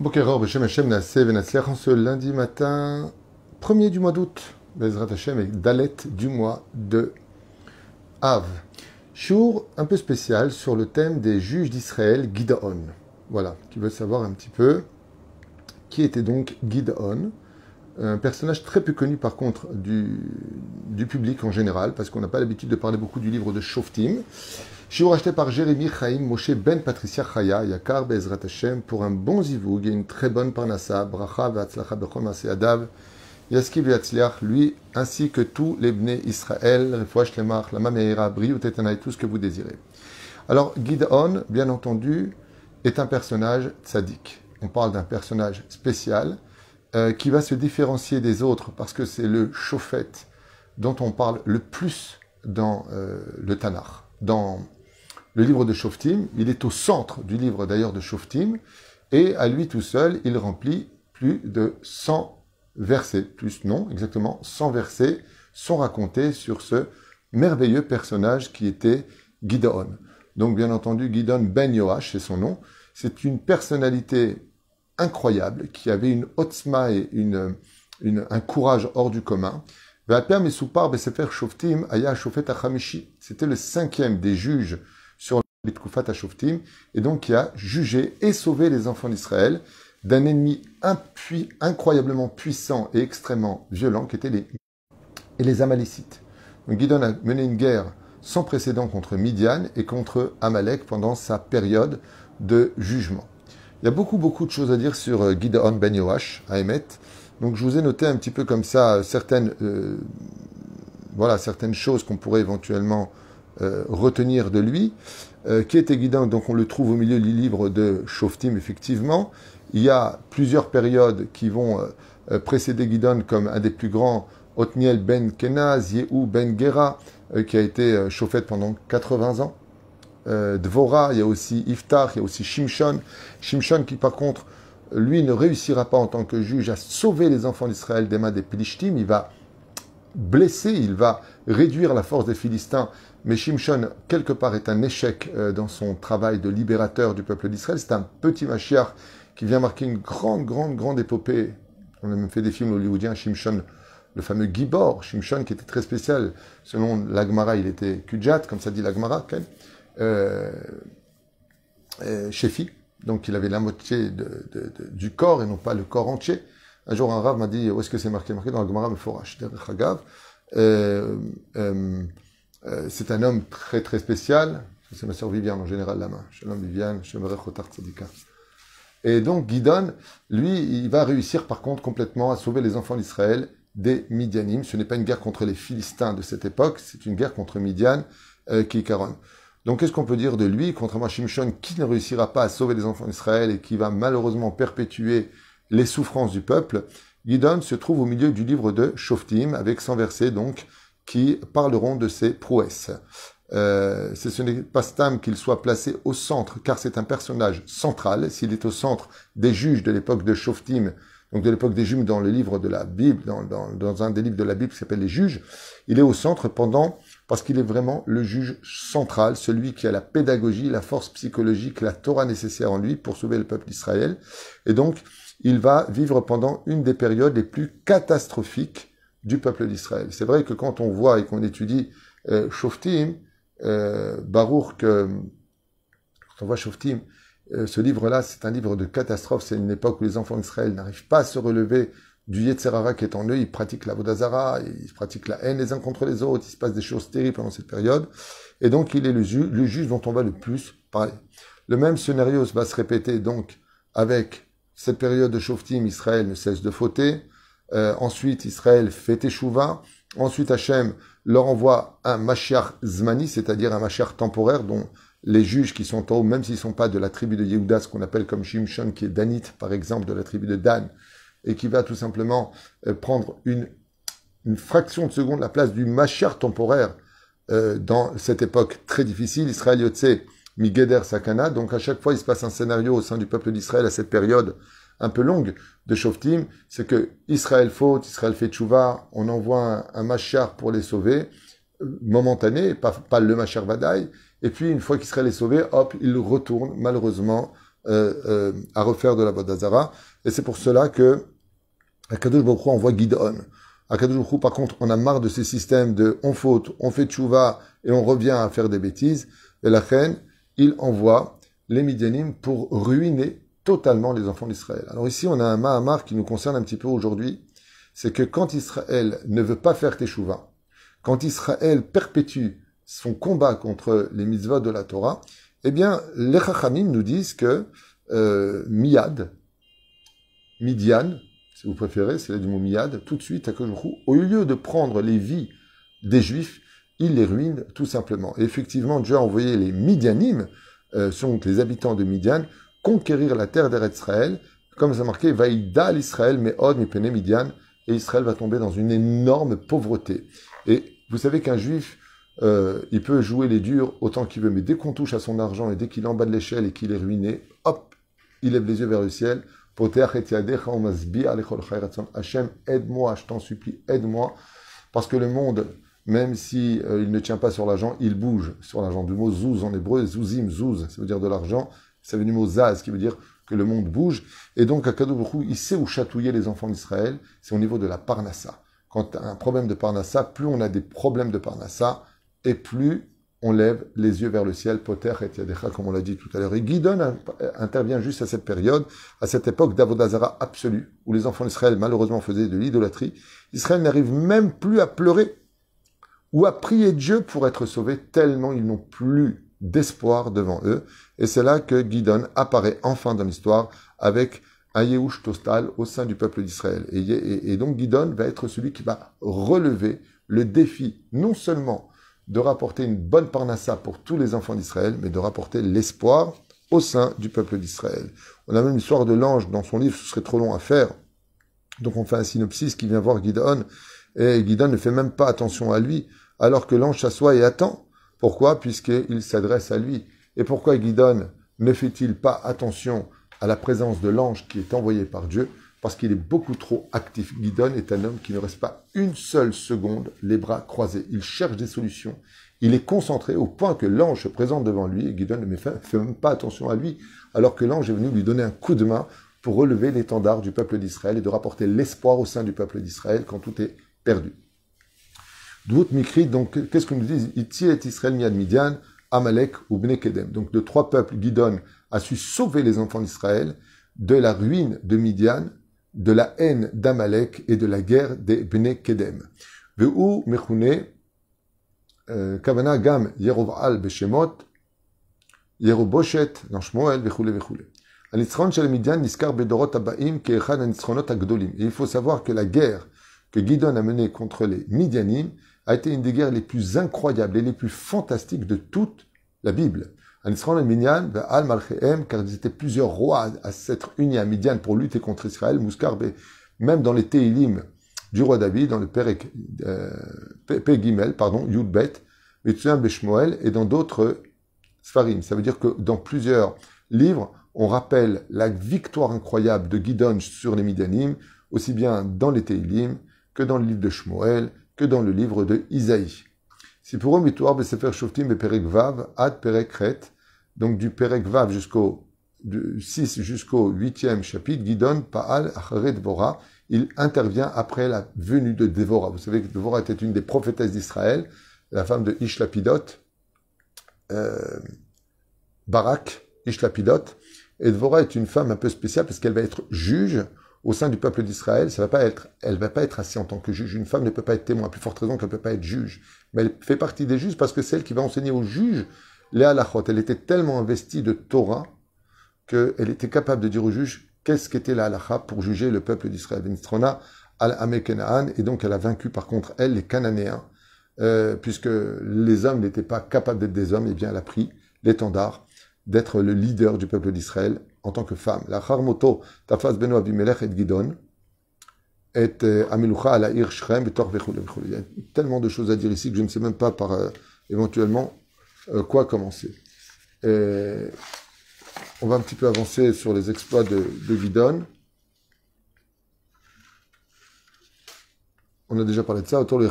Bokeror, Beshem Hashem, Naaseh, ce lundi matin, premier du mois d'août, Bezrat Hashem et Dalet du mois de Av. Chour un peu spécial sur le thème des juges d'Israël, Gideon. Voilà, tu veux savoir un petit peu qui était donc Gideon un personnage très peu connu par contre du, public en général, parce qu'on n'a pas l'habitude de parler beaucoup du livre de Shoftim. Shiur acheté par Jérémy Chaim Moshe Ben Patricia Chaya, Yakar Bezrat Hashem, pour un bon zivug et une très bonne parnassa, bracha v'atzlacha bechol adav, Yaskiv, Yatzliach, lui ainsi que tous les bnei Israël, refouach lemar, lama meira, briou Tetanaï, tout ce que vous désirez. Alors Gideon, bien entendu, est un personnage tzaddik. On parle d'un personnage spécial, euh, qui va se différencier des autres parce que c'est le chauffette dont on parle le plus dans euh, le Tanakh. dans le livre de Shoftim. Il est au centre du livre d'ailleurs de Shoftim et à lui tout seul, il remplit plus de 100 versets, plus non, exactement 100 versets sont racontés sur ce merveilleux personnage qui était Gideon. Donc bien entendu, Gideon Ben yoach c'est son nom. C'est une personnalité incroyable, qui avait une otzma et une, un courage hors du commun. C'était le cinquième des juges sur à Ashoftim, et donc qui a jugé et sauvé les enfants d'Israël d'un ennemi incroyablement puissant et extrêmement violent, qui étaient les, et les Amalécites. Donc Gidon a mené une guerre sans précédent contre Midian et contre Amalek pendant sa période de jugement. Il y a beaucoup, beaucoup de choses à dire sur euh, Gideon Ben Yoash à Donc je vous ai noté un petit peu comme ça euh, certaines, euh, voilà, certaines choses qu'on pourrait éventuellement retenir de lui. qui était Gideon Donc on le trouve au milieu du livre de Shoftim, effectivement. Il y a plusieurs périodes qui vont précéder Gideon comme un des plus grands, Otniel Ben Kenaz, Yehou Ben Gera, qui a été chauffette pendant 80 ans. Euh, Dvorah, il y a aussi Iftar, il y a aussi Shimshon. Shimshon qui par contre, lui ne réussira pas en tant que juge à sauver les enfants d'Israël des mains des Philistins. il va blesser, il va réduire la force des Philistins. Mais Shimshon, quelque part, est un échec euh, dans son travail de libérateur du peuple d'Israël. C'est un petit machiav qui vient marquer une grande, grande, grande épopée. On a même fait des films hollywoodiens, Shimshon, le fameux Gibor, Shimshon qui était très spécial. Selon l'Agmara, il était Kudjat, comme ça dit l'Agmara euh, euh donc il avait la moitié du corps et non pas le corps entier. Un jour, un rave m'a dit Où est-ce que c'est marqué Marqué dans le euh, euh, c'est un homme très très spécial. C'est ma soeur Viviane en général, la main. Shalom Viviane, Shemerech Et donc Gidon, lui, il va réussir par contre complètement à sauver les enfants d'Israël des Midianim. Ce n'est pas une guerre contre les Philistins de cette époque, c'est une guerre contre Midian qui est donc qu'est-ce qu'on peut dire de lui, contrairement à Shimshon, qui ne réussira pas à sauver les enfants d'Israël et qui va malheureusement perpétuer les souffrances du peuple Gidon se trouve au milieu du livre de Shoftim, avec 100 versets donc, qui parleront de ses prouesses. Euh, ce n'est pas Stam qu'il soit placé au centre, car c'est un personnage central. S'il est au centre des juges de l'époque de Shoftim, donc de l'époque des juges dans le livre de la Bible, dans, dans un des livres de la Bible qui s'appelle les juges, il est au centre pendant parce qu'il est vraiment le juge central, celui qui a la pédagogie, la force psychologique, la Torah nécessaire en lui pour sauver le peuple d'Israël. Et donc, il va vivre pendant une des périodes les plus catastrophiques du peuple d'Israël. C'est vrai que quand on voit et qu'on étudie euh, Shoftim, euh, quand on voit Shoftim, euh, ce livre-là, c'est un livre de catastrophe. C'est une époque où les enfants d'Israël n'arrivent pas à se relever du Yetzerara qui est en eux, ils pratiquent la Vodazara, ils pratiquent la haine les uns contre les autres, il se passe des choses terribles pendant cette période. Et donc, il est le, juge dont on va le plus parler. Le même scénario va se répéter donc avec cette période de Shoftim, Israël ne cesse de fauter. Euh, ensuite, Israël fait échouva Ensuite, Hachem leur envoie un Mashiach Zmani, c'est-à-dire un Mashiach temporaire dont les juges qui sont en haut, même s'ils ne sont pas de la tribu de Yehuda, ce qu'on appelle comme Shimshon, qui est Danite, par exemple, de la tribu de Dan, et qui va tout simplement euh, prendre une, fraction de seconde la place du machar temporaire euh, dans cette époque très difficile. Israël Yotze, Migeder Sakana. Donc à chaque fois, il se passe un scénario au sein du peuple d'Israël à cette période un peu longue de Shoftim. C'est que Israël faute, Israël fait tchouva, on envoie un, machar pour les sauver, momentané, pas, pas le machar vadaï. Et puis une fois qu'Israël est sauvé, hop, il retourne malheureusement euh, euh, à refaire de la zara Et c'est pour cela que Akadosh Baruch Hu envoie Gidon. Akadosh Baruch Hu, par contre, on a marre de ces systèmes de on faute, on fait tchouva et on revient à faire des bêtises. Et la reine, il envoie les Midianim pour ruiner totalement les enfants d'Israël. Alors ici, on a un Mahamar qui nous concerne un petit peu aujourd'hui. C'est que quand Israël ne veut pas faire tchouva, quand Israël perpétue son combat contre les mitzvahs de la Torah, eh bien, les Chachamim nous disent que euh, Miyad, Midian, si vous préférez, c'est là du mot Miyad, tout de suite, à au lieu de prendre les vies des Juifs, il les ruine tout simplement. Et effectivement, Dieu a envoyé les Midianim, euh, sont les habitants de Midian, conquérir la terre d'Israël, comme ça marqué, Vaïda l'Israël, mais Od, Midian, et Israël va tomber dans une énorme pauvreté. Et vous savez qu'un juif euh, il peut jouer les durs autant qu'il veut, mais dès qu'on touche à son argent et dès qu'il est en bas de l'échelle et qu'il est ruiné, hop, il lève les yeux vers le ciel. Hachem, aide-moi, je t'en supplie, aide-moi. Parce que le monde, même si euh, ne tient pas sur l'argent, il bouge sur l'argent. Du mot zouz en hébreu, zouzim, zouz, ça veut dire de l'argent. Ça vient du mot zaz, qui veut dire que le monde bouge. Et donc, à il sait où chatouiller les enfants d'Israël. C'est au niveau de la parnassa. Quand un problème de parnassa, plus on a des problèmes de parnassa, et plus on lève les yeux vers le ciel, Poter et Yadecha, comme on l'a dit tout à l'heure. Et Guidon intervient juste à cette période, à cette époque d'Avodazara absolue, où les enfants d'Israël malheureusement faisaient de l'idolâtrie. Israël n'arrive même plus à pleurer ou à prier Dieu pour être sauvé, tellement ils n'ont plus d'espoir devant eux. Et c'est là que Guidon apparaît enfin dans l'histoire avec un Tostal au sein du peuple d'Israël. Et, et donc Guidon va être celui qui va relever le défi, non seulement de rapporter une bonne parnassa pour tous les enfants d'Israël, mais de rapporter l'espoir au sein du peuple d'Israël. On a même l'histoire de l'ange dans son livre, ce serait trop long à faire. Donc on fait un synopsis qui vient voir Gideon, et Gideon ne fait même pas attention à lui, alors que l'ange s'assoit et attend. Pourquoi Puisqu'il s'adresse à lui. Et pourquoi Gideon ne fait-il pas attention à la présence de l'ange qui est envoyé par Dieu parce qu'il est beaucoup trop actif. Gidon est un homme qui ne reste pas une seule seconde les bras croisés. Il cherche des solutions. Il est concentré au point que l'ange se présente devant lui et Guidon ne fait même pas attention à lui, alors que l'ange est venu lui donner un coup de main pour relever l'étendard du peuple d'Israël et de rapporter l'espoir au sein du peuple d'Israël quand tout est perdu. Dvout Mikri, donc, qu'est-ce que nous dit ?« Israël Midian, Amalek ou Kedem » Donc, de trois peuples, Guidon a su sauver les enfants d'Israël de la ruine de Midian de la haine d'Amalek et de la guerre des Bnei Kedem. Ve'u mechune euh, kavana gam Yerov'al beshemot Yeroboshet dans Shmoel vechule vechule. Anitzron shel Midian niskar bedorot abaim ke'echan anitzronot agdolim. il faut savoir que la guerre que Gidon a menée contre les Midianites a été une des guerres les plus incroyables et les plus fantastiques de toute la Bible. Ben, Al-Malchêem, car ils étaient plusieurs rois à s'être unis à Midian pour lutter contre Israël, Mouskarbe, même dans les Teilim du roi David, dans le Perek, euh, pardon, Yudbet, Beshmoel, et dans d'autres Sfarim. Ça veut dire que dans plusieurs livres, on rappelle la victoire incroyable de Gidon sur les Midianim, aussi bien dans les Teilim que dans le livre de Shmoel, que dans le livre de Isaïe. Si pour eux, Besefer Shoftim, Perek Vav, Ad Perek donc du Perek Vav jusqu'au 6 jusqu'au 8e chapitre, Gidon Paal Achare il intervient après la venue de Devora Vous savez que Devora était une des prophétesses d'Israël, la femme de Ishlapidot, euh, Barak, Ishlapidot. Et Devorah est une femme un peu spéciale parce qu'elle va être juge au sein du peuple d'Israël. Elle ne va pas être assise en tant que juge. Une femme ne peut pas être témoin, plus forte raison qu'elle ne peut pas être juge. Mais elle fait partie des juges parce que c'est elle qui va enseigner aux juges Léa Lachot, elle était tellement investie de Torah qu'elle était capable de dire au juge qu'est-ce qu'était la halacha pour juger le peuple d'Israël. al et donc elle a vaincu par contre elle les Cananéens, euh, puisque les hommes n'étaient pas capables d'être des hommes, et eh bien elle a pris l'étendard d'être le leader du peuple d'Israël en tant que femme. La Harmoto Tafas Beno Abimelech et Gidon. Et euh, Amilucha ala Il y a tellement de choses à dire ici que je ne sais même pas par euh, éventuellement euh, quoi commencer. Euh, on va un petit peu avancer sur les exploits de, Vidon. On a déjà parlé de ça. Autour de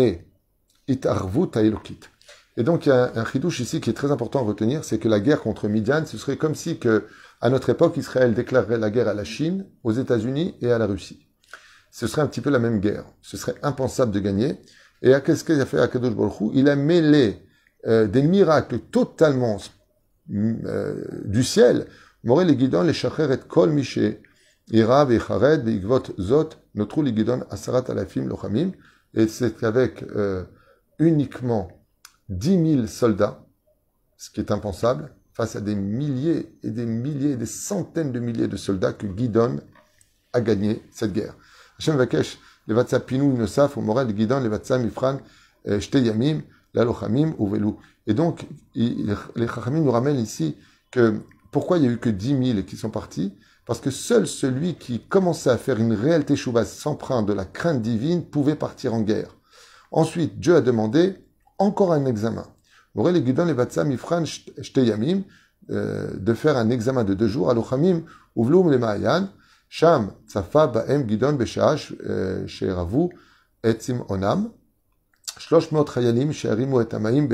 et itarvut Et donc, il y a un, chidouche ici qui est très important à retenir, c'est que la guerre contre Midian, ce serait comme si que à notre époque, Israël déclarerait la guerre à la Chine, aux États-Unis et à la Russie. Ce serait un petit peu la même guerre. Ce serait impensable de gagner. Et qu'est-ce qu'il a fait à Akadosh Baruch Il a mêlé euh, des miracles totalement euh, du ciel. Moré les les et kol miché. et zot, Et c'est avec euh, uniquement 10 000 soldats, ce qui est impensable, face à des milliers et des milliers des centaines de milliers de soldats que Guidon a gagné cette guerre. Hachem Vakesh, les au moral de Guidon, les Vatsa, Mifran, euh, Shteyamim, Lalochamim, Ouvelou. Et donc, les Chachamim nous ramènent ici que pourquoi il n'y a eu que 10 000 qui sont partis Parce que seul celui qui commençait à faire une réelle teshuvah, s'emprunt de la crainte divine pouvait partir en guerre. Ensuite, Dieu a demandé encore un examen. Borel le Gudan Levatsam Ifran yamim euh, de faire un examen de deux jours à l'Ochamim, le maayan Sham, Tsafa, Baem, Guidon, Beshaash, Sheravu, euh, Etzim Onam, Shloshmot Hayanim, Sherimu et Amaim,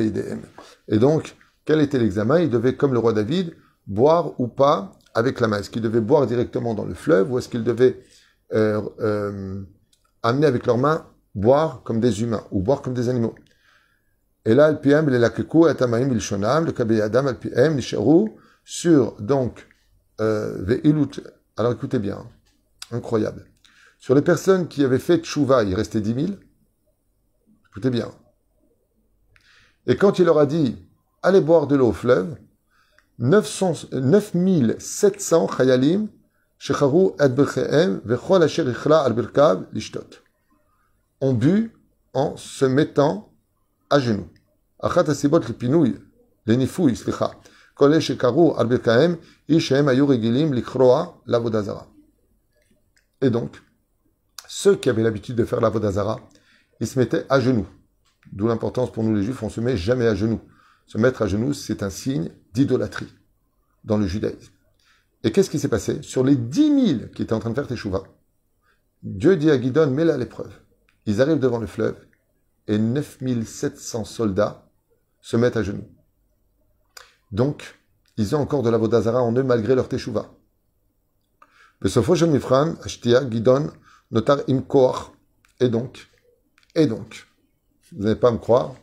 Et donc, quel était l'examen Il devait, comme le roi David, boire ou pas avec la main. Est-ce qu'il devait boire directement dans le fleuve ou est-ce qu'il devait euh, amener avec leurs mains boire comme des humains ou boire comme des animaux et là, al et Tamaim, il shonam, le Adam al P.M. nisharu, sur, donc, euh, veilut. Alors écoutez bien, hein. incroyable. Sur les personnes qui avaient fait tchouva, il restait 10 000. Écoutez bien. Et quand il leur a dit, allez boire de l'eau au fleuve, 9700 chayalim shecharu et berchehem vechol asher ichla al lishtot ont bu en se mettant à genoux. Et donc, ceux qui avaient l'habitude de faire la Vodazara, ils se mettaient à genoux. D'où l'importance pour nous les juifs, on ne se met jamais à genoux. Se mettre à genoux, c'est un signe d'idolâtrie dans le judaïsme. Et qu'est-ce qui s'est passé Sur les 10 000 qui étaient en train de faire Teshuvah, Dieu dit à Guidon, mets-la à l'épreuve. Ils arrivent devant le fleuve et 9700 soldats se mettent à genoux. Donc, ils ont encore de la Vodazara en eux malgré leur Teshuvah. Et donc, et donc, vous n'allez pas me croire,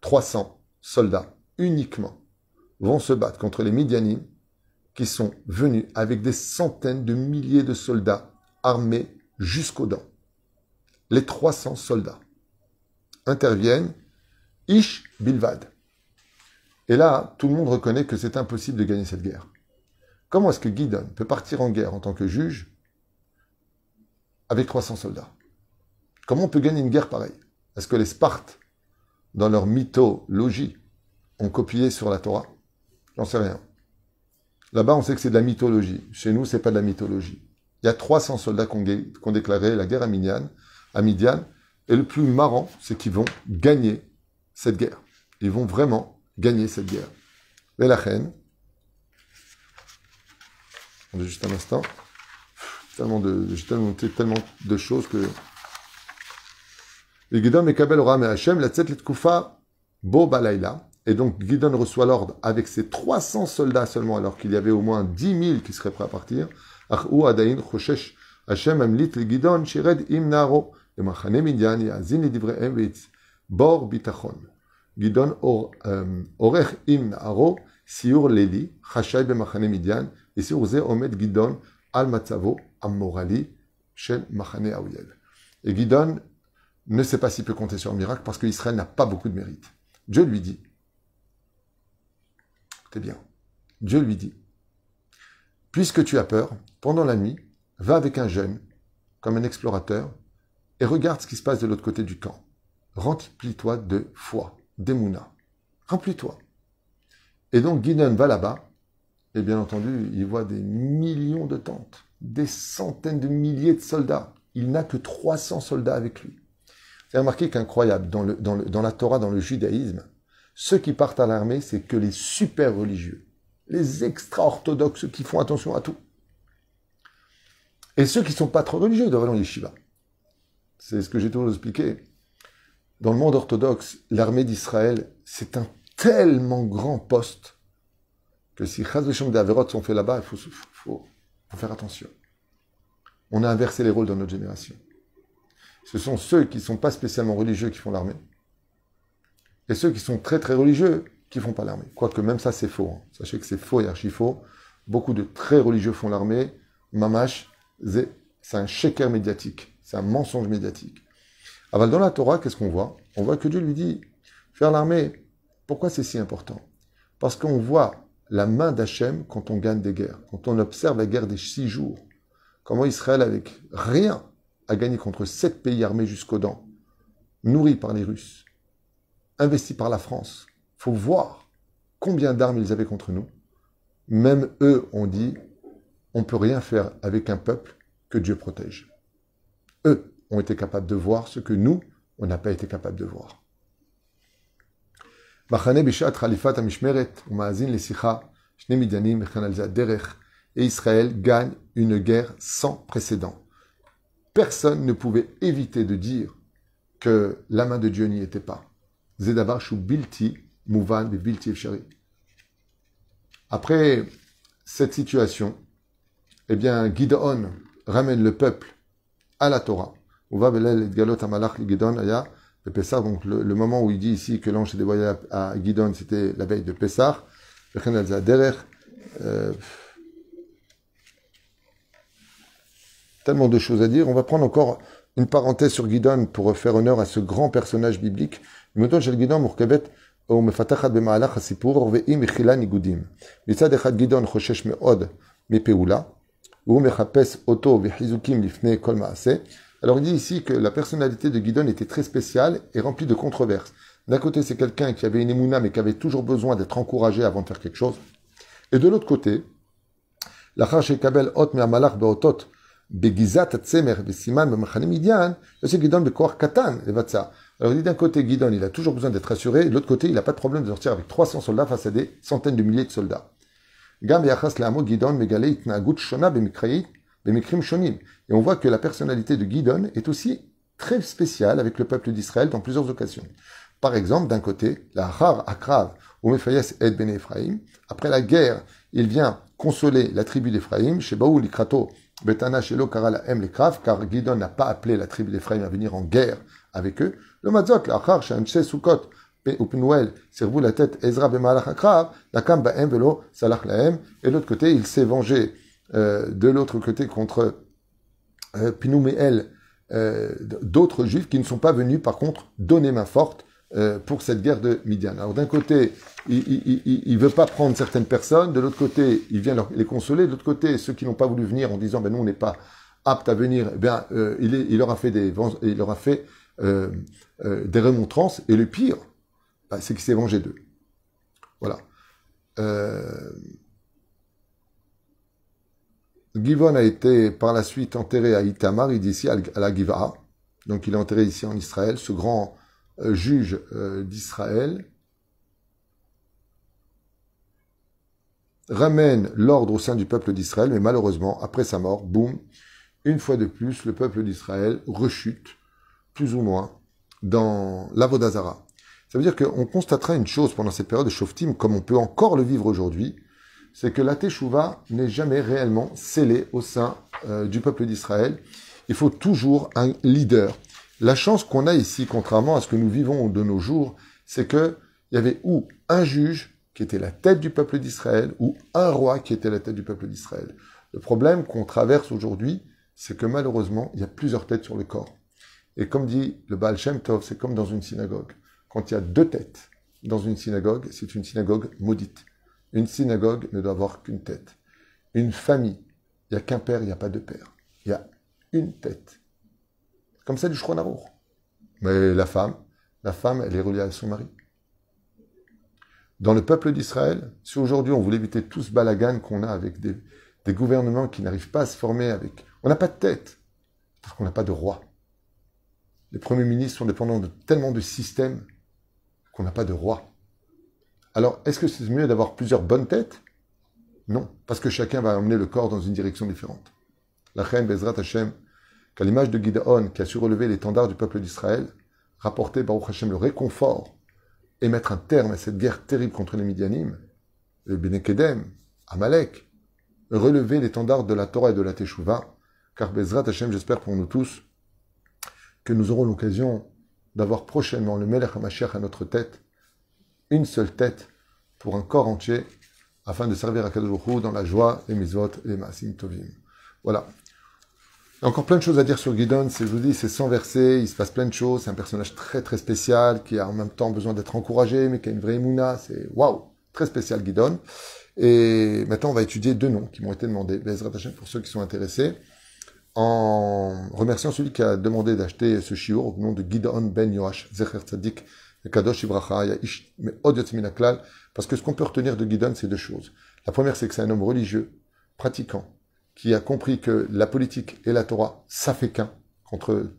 300 soldats uniquement vont se battre contre les Midianim qui sont venus avec des centaines de milliers de soldats armés jusqu'aux dents. Les 300 soldats interviennent Ish Bilvad. Et là, tout le monde reconnaît que c'est impossible de gagner cette guerre. Comment est-ce que Guidon peut partir en guerre en tant que juge avec 300 soldats Comment on peut gagner une guerre pareille Est-ce que les Spartes, dans leur mythologie, ont copié sur la Torah J'en sais rien. Là-bas, on sait que c'est de la mythologie. Chez nous, c'est pas de la mythologie. Il y a 300 soldats qui ont, déclaré la guerre à Midian, à Midian. Et le plus marrant, c'est qu'ils vont gagner cette guerre. Ils vont vraiment gagner cette guerre. Et la reine, on est juste un instant, tellement de, j'ai tellement, tellement de choses que. Et Gidon et Kabel Oram et Hachem, la tête Koufa, Bo Balaïla. Et donc Gidon reçoit l'ordre avec ses 300 soldats seulement, alors qu'il y avait au moins 10 000 qui seraient prêts à partir. Achou Adain, Choshesh, Hachem, Amlit, Gidon, Shired, Imnaro, et Machane Midyan, Yazin, Livreem, Vitz. Bor bitachon. Gidon im siur et Gidon al shel machane Et Gidon ne sait pas s'il peut compter sur un miracle parce qu'Israël n'a pas beaucoup de mérite. Dieu lui dit, écoutez bien, Dieu lui dit, puisque tu as peur, pendant la nuit, va avec un jeune, comme un explorateur, et regarde ce qui se passe de l'autre côté du camp remplis-toi de foi, d'Emouna. Remplis-toi. Et donc Gideon va là-bas, et bien entendu, il voit des millions de tentes, des centaines de milliers de soldats. Il n'a que 300 soldats avec lui. C'est remarqué qu'incroyable, dans, le, dans, la Torah, dans le judaïsme, ceux qui partent à l'armée, c'est que les super religieux, les extra-orthodoxes, qui font attention à tout. Et ceux qui ne sont pas trop religieux devant les Shiva, C'est ce que j'ai toujours expliqué dans le monde orthodoxe, l'armée d'Israël, c'est un tellement grand poste que si Chaz et Averot sont faits là-bas, il faut, faire attention. On a inversé les rôles dans notre génération. Ce sont ceux qui ne sont pas spécialement religieux qui font l'armée. Et ceux qui sont très très religieux qui ne font pas l'armée. Quoique même ça, c'est faux. Hein. Sachez que c'est faux et archi faux. Beaucoup de très religieux font l'armée. Mamash, c'est un shaker médiatique. C'est un mensonge médiatique. Aval, ah bah, dans la Torah, qu'est-ce qu'on voit On voit que Dieu lui dit faire l'armée. Pourquoi c'est si important Parce qu'on voit la main d'Hachem quand on gagne des guerres, quand on observe la guerre des six jours. Comment Israël, avec rien, a gagné contre sept pays armés jusqu'aux dents, nourris par les Russes, investis par la France. faut voir combien d'armes ils avaient contre nous. Même eux ont dit on peut rien faire avec un peuple que Dieu protège. Eux, ont été capables de voir ce que nous, on n'a pas été capables de voir. Et Israël gagne une guerre sans précédent. Personne ne pouvait éviter de dire que la main de Dieu n'y était pas. Après cette situation, eh bien, Gideon ramène le peuple à la Torah. On va galot à li gidon aya le pesar donc le, moment où il dit ici que l'ange est dévoilé à, à gidon c'était la veille de pesar euh, tellement de choses à dire on va prendre encore une parenthèse sur gidon pour faire honneur à ce grand personnage biblique maintenant j'ai le gidon murkabet au ha-sipur ve-im ichila nigudim mitzad echad gidon chosesh meod mipeula ou mechapes oto hizukim lifnei kol maase. Alors il dit ici que la personnalité de Guidon était très spéciale et remplie de controverses. D'un côté, c'est quelqu'un qui avait une émouna mais qui avait toujours besoin d'être encouragé avant de faire quelque chose. Et de l'autre côté, La Kabel Ot Beotot alors il dit d'un côté, Guidon, il a toujours besoin d'être assuré, de l'autre côté, il n'a pas de problème de sortir avec 300 soldats face à des centaines de milliers de soldats. Gam Guidon, Shona, et on voit que la personnalité de Gidon est aussi très spéciale avec le peuple d'Israël dans plusieurs occasions. Par exemple, d'un côté, la Har Akrav, ou Mephayes Ed Ben Ephraim, après la guerre, il vient consoler la tribu d'Ephraim, chez Baou Likrato, Betana Shelo Karala Em Lekrav, car Gidon n'a pas appelé la tribu d'Ephraïm à venir en guerre avec eux. Le Mazot, la Har Shanche Sukot, Upnuel, Servou la tête Ezra Bemalach Akrav, Nakam Baem Velo Salah Laem, et de l'autre côté, il s'est vengé euh, de l'autre côté contre euh, euh, d'autres juifs qui ne sont pas venus, par contre, donner main forte euh, pour cette guerre de Midian. Alors d'un côté, il ne veut pas prendre certaines personnes, de l'autre côté, il vient les consoler, de l'autre côté, ceux qui n'ont pas voulu venir en disant, ben nous, on n'est pas aptes à venir, eh bien, il, il, leur a fait des, il leur a fait, des remontrances, et le pire, bah, c'est qu'il s'est vengé d'eux. Voilà. Euh, Givon a été par la suite enterré à Itamar, il dit ici à la Giva. Donc il est enterré ici en Israël, ce grand euh, juge euh, d'Israël. ramène l'ordre au sein du peuple d'Israël, mais malheureusement, après sa mort, boum, une fois de plus, le peuple d'Israël rechute, plus ou moins, dans l'avodazara. Ça veut dire qu'on constatera une chose pendant cette période de Shoftim, comme on peut encore le vivre aujourd'hui, c'est que la Teshuvah n'est jamais réellement scellée au sein euh, du peuple d'Israël. Il faut toujours un leader. La chance qu'on a ici, contrairement à ce que nous vivons de nos jours, c'est que il y avait ou un juge qui était la tête du peuple d'Israël, ou un roi qui était la tête du peuple d'Israël. Le problème qu'on traverse aujourd'hui, c'est que malheureusement, il y a plusieurs têtes sur le corps. Et comme dit le Baal Shem Tov, c'est comme dans une synagogue. Quand il y a deux têtes dans une synagogue, c'est une synagogue maudite. Une synagogue ne doit avoir qu'une tête. Une famille, il n'y a qu'un père, il n'y a pas de père. Il y a une tête. Comme ça du Shronarour. Mais la femme, la femme, elle est reliée à son mari. Dans le peuple d'Israël, si aujourd'hui on voulait éviter tout ce balagan qu'on a avec des, des gouvernements qui n'arrivent pas à se former avec. On n'a pas de tête, parce qu'on n'a pas de roi. Les premiers ministres sont dépendants de tellement de systèmes qu'on n'a pas de roi. Alors, est-ce que c'est mieux d'avoir plusieurs bonnes têtes Non, parce que chacun va emmener le corps dans une direction différente. La reine Bezrat Hashem, qu'à l'image de Gideon, qui a su relever l'étendard du peuple d'Israël, rapporter Baruch Hashem le réconfort et mettre un terme à cette guerre terrible contre les Midianim, le Benekedem, Amalek, relever l'étendard de la Torah et de la Teshuvah, car Bezrat Hashem, j'espère pour nous tous, que nous aurons l'occasion d'avoir prochainement le Melech HaMashiach à notre tête, une seule tête pour un corps entier, afin de servir à Kadosh dans la joie, les et les masim tovim. Voilà. encore plein de choses à dire sur Gidon. Je vous dis, c'est sans verset, il se passe plein de choses. C'est un personnage très très spécial qui a en même temps besoin d'être encouragé, mais qui a une vraie mouna. C'est waouh, très spécial Gidon. Et maintenant, on va étudier deux noms qui m'ont été demandés. pour ceux qui sont intéressés, en remerciant celui qui a demandé d'acheter ce shiur au nom de Gidon Ben Yoash Zecher Kadosh Ibracha, il y a Minaklal, parce que ce qu'on peut retenir de Gidon, c'est deux choses. La première, c'est que c'est un homme religieux, pratiquant, qui a compris que la politique et la Torah, ça fait qu'un, contre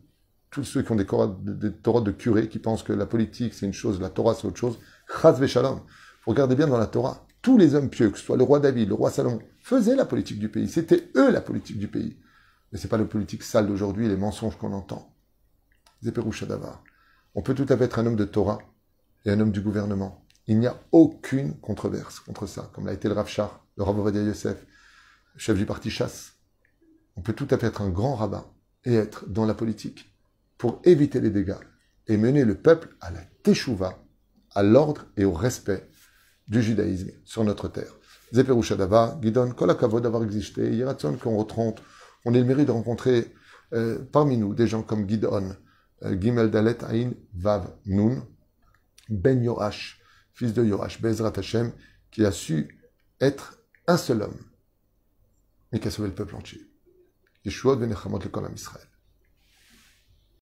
tous ceux qui ont des, Torahs de curés, qui pensent que la politique, c'est une chose, la Torah, c'est autre chose. Chaz Shalom. Regardez bien dans la Torah, tous les hommes pieux, que ce soit le roi David, le roi Salomon, faisaient la politique du pays. C'était eux la politique du pays. Mais ce n'est pas la politique sale d'aujourd'hui, les mensonges qu'on entend. Zéperou Shadavar. On peut tout à fait être un homme de Torah et un homme du gouvernement. Il n'y a aucune controverse contre ça, comme l'a été le Rav Char, le Rav Ovadia Yosef, chef du parti chasse. On peut tout à fait être un grand rabbin et être dans la politique pour éviter les dégâts et mener le peuple à la teshuva, à l'ordre et au respect du judaïsme sur notre terre. Shadava, Gidon, Kolakavo d'avoir existé, Yeratzon qu'on On est le mérite de rencontrer euh, parmi nous des gens comme Gidon, euh, Gimel Dalet Ain Vav Nun, Ben Yoash, fils de Yoash, Bezrat Hashem, qui a su être un seul homme, mais qui a sauvé le peuple entier. Yeshua de Nechamot le Israël.